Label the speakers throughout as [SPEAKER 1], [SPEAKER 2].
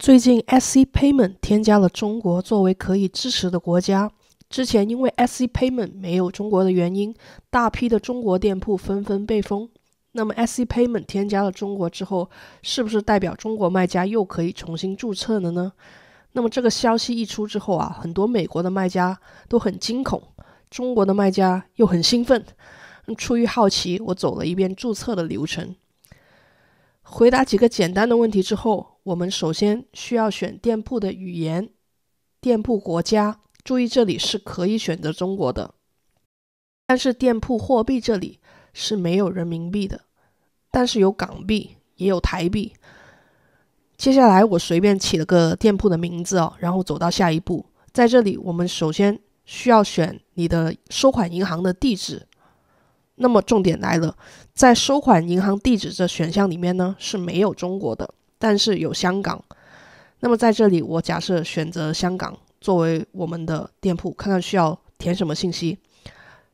[SPEAKER 1] 最近，SE Payment 添加了中国作为可以支持的国家。之前因为 SE Payment 没有中国的原因，大批的中国店铺纷纷被封。那么，SE Payment 添加了中国之后，是不是代表中国卖家又可以重新注册了呢？那么这个消息一出之后啊，很多美国的卖家都很惊恐，中国的卖家又很兴奋。出于好奇，我走了一遍注册的流程，回答几个简单的问题之后。我们首先需要选店铺的语言、店铺国家。注意，这里是可以选择中国的，但是店铺货币这里是没有人民币的，但是有港币，也有台币。接下来我随便起了个店铺的名字哦，然后走到下一步。在这里，我们首先需要选你的收款银行的地址。那么重点来了，在收款银行地址这选项里面呢，是没有中国的。但是有香港，那么在这里我假设选择香港作为我们的店铺，看看需要填什么信息，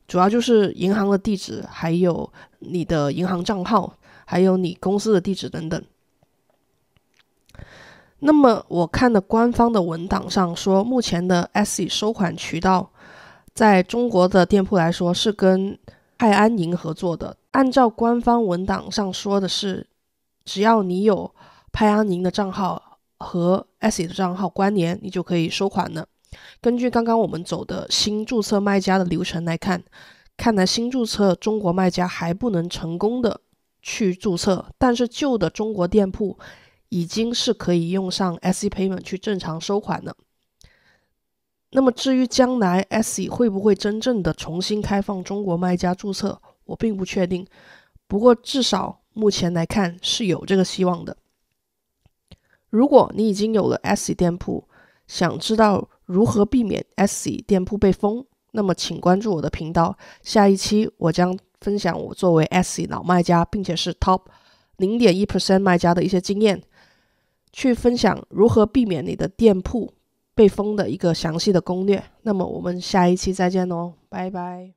[SPEAKER 1] 主要就是银行的地址，还有你的银行账号，还有你公司的地址等等。那么我看的官方的文档上说，目前的 S e 收款渠道在中国的店铺来说是跟泰安银合作的。按照官方文档上说的是，只要你有派阿宁的账号和 SE 的账号关联，你就可以收款了。根据刚刚我们走的新注册卖家的流程来看，看来新注册中国卖家还不能成功的去注册，但是旧的中国店铺已经是可以用上 SE Payment 去正常收款了。那么至于将来 SE 会不会真正的重新开放中国卖家注册，我并不确定。不过至少目前来看是有这个希望的。如果你已经有了 e s e 店铺，想知道如何避免 e s e 店铺被封，那么请关注我的频道。下一期我将分享我作为 e s e 老卖家，并且是 Top 零点一 percent 卖家的一些经验，去分享如何避免你的店铺被封的一个详细的攻略。那么我们下一期再见哦，拜拜。